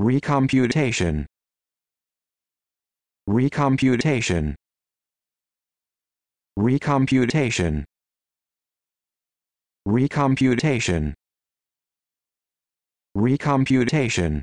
Recomputation Recomputation Recomputation Recomputation Recomputation